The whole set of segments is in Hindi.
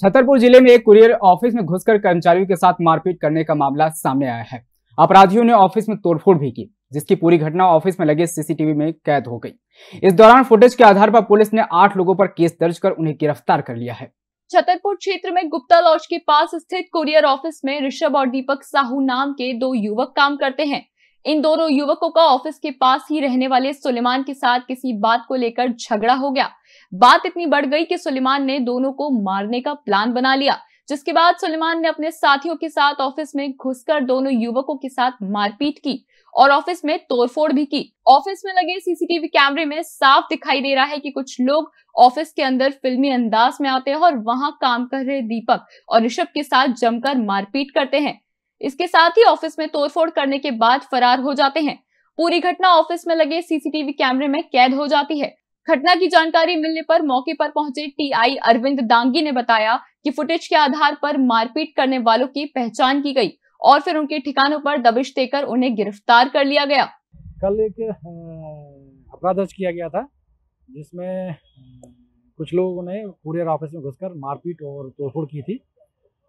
छतरपुर जिले में एक कुरियर ऑफिस में घुसकर कर्मचारियों के साथ मारपीट करने का मामला सामने आया है अपराधियों ने ऑफिस में तोड़फोड़ भी की जिसकी पूरी घटना ऑफिस में लगे सीसीटीवी में कैद हो गई इस दौरान फुटेज के आधार पर पुलिस ने आठ लोगों पर केस दर्ज कर उन्हें गिरफ्तार कर लिया है छतरपुर क्षेत्र में गुप्ता लॉज के पास स्थित कुरियर ऑफिस में ऋषभ और दीपक साहू नाम के दो युवक काम करते हैं इन दोनों युवकों का ऑफिस के पास ही रहने वाले सुलेमान के साथ किसी बात को लेकर झगड़ा हो गया बात इतनी बढ़ गई कि सुलेमान ने दोनों को मारने का प्लान बना लिया जिसके बाद सुलेमान ने अपने साथियों के साथ ऑफिस में घुसकर दोनों युवकों के साथ मारपीट की और ऑफिस में तोड़फोड़ भी की ऑफिस में लगे सीसीटीवी कैमरे में साफ दिखाई दे रहा है कि कुछ लोग ऑफिस के अंदर फिल्मी अंदाज में आते हैं और वहां काम कर रहे दीपक और ऋषभ के साथ जमकर मारपीट करते हैं इसके साथ ही ऑफिस में तोड़फोड़ करने के बाद फरार हो जाते हैं पूरी घटना ऑफिस में लगे सीसीटीवी कैमरे में कैद हो जाती है घटना की जानकारी मिलने पर मौके पर पहुंचे टीआई अरविंद दांगी ने बताया कि फुटेज के आधार पर मारपीट करने वालों की पहचान की गई और फिर उनके ठिकानों पर दबिश देकर उन्हें गिरफ्तार कर लिया गया कल एक अपराध दर्ज किया गया था जिसमें कुछ लोगों ने कुरियर ऑफिस में घुसकर मारपीट और तोड़फोड़ की थी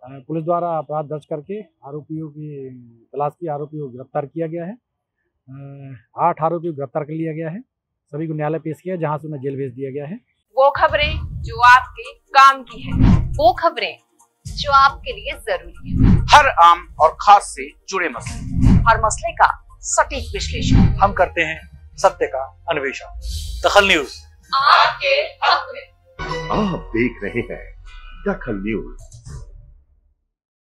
पुलिस द्वारा अपराध दर्ज करके आरोपियों की तलाश की आरोपियों को गिरफ्तार किया गया है आठ आरोपियों को गिरफ्तार कर लिया गया है सभी को न्यायालय पेश किया जहाँ से उन्हें जेल भेज दिया गया है वो खबरें जो आपके काम की है वो खबरें जो आपके लिए जरूरी है हर आम और खास से जुड़े मसले हर मसले का सटीक विश्लेषण हम करते हैं सत्य का अन्वेषण दखल न्यूज आपके में आप देख रहे हैं दखल न्यूज